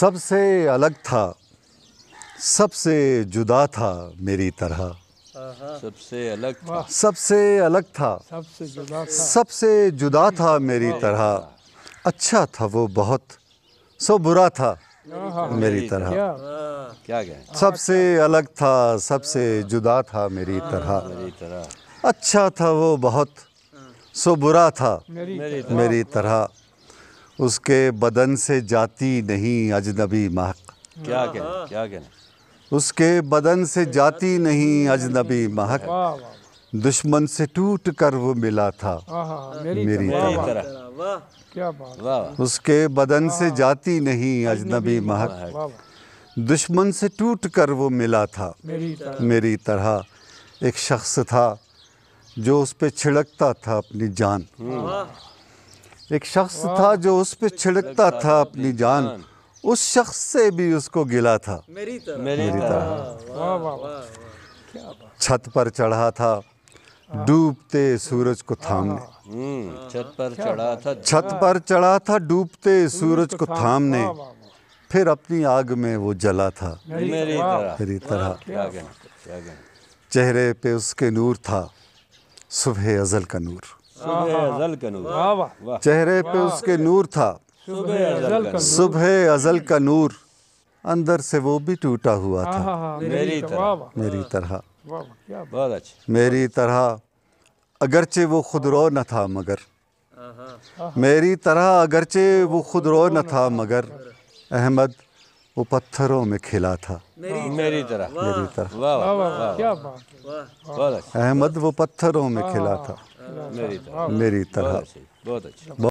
सबसे अलग था सबसे जुदा था मेरी तरह सबसे अलग था सबसे अलग था सबसे जुदा था सबसे जुदा था मेरी तरह अच्छा था वो बहुत सो बुरा था मेरी तरह क्या गया सबसे अलग था सबसे जुदा था हाँ, मेरी तरह अच्छा था वो बहुत सो बुरा था मेरी तरह उसके बदन से जाती नहीं अजनबी महक क्या कहना क्या कहना उसके बदन से जाती नहीं अजनबी महक दुश्मन से टूट कर वो मिला था मेरी तरह उसके बदन से जाती नहीं अजनबी महक दुश्मन से टूट कर वो मिला था मेरी तरह एक शख्स था जो उस पर छिड़कता था अपनी जान हम्म। एक शख्स था जो उस पर छिड़कता था अपनी जान उस शख्स से भी उसको गिला था मेरी तरह, छत पर चढ़ा था डूबते सूरज को थामने हम्म, हाँ। छत पर चढ़ा था छत हाँ। पर चढ़ा था डूबते सूरज को थामने फिर अपनी आग में वो जला था मेरी तरह चेहरे पे उसके नूर था सुबह अजल का नूर सुबह चेहरे पे उसके नूर था सुबह अजल का नूर अंदर से वो भी टूटा हुआ था मेरी तरह मेरी तरह बहुत अच्छा मेरी तरह अगरचे वो खुद रो न था मगर मेरी तरह अगरचे वो खुद रो न था मगर अहमद वो पत्थरों में खिला था मेरी तरह मेरी तरह अहमद वो पत्थरों में हाँ, खिला हाँ, हाँ। था मेरी तरह मेरी तरह बहुत अच्छी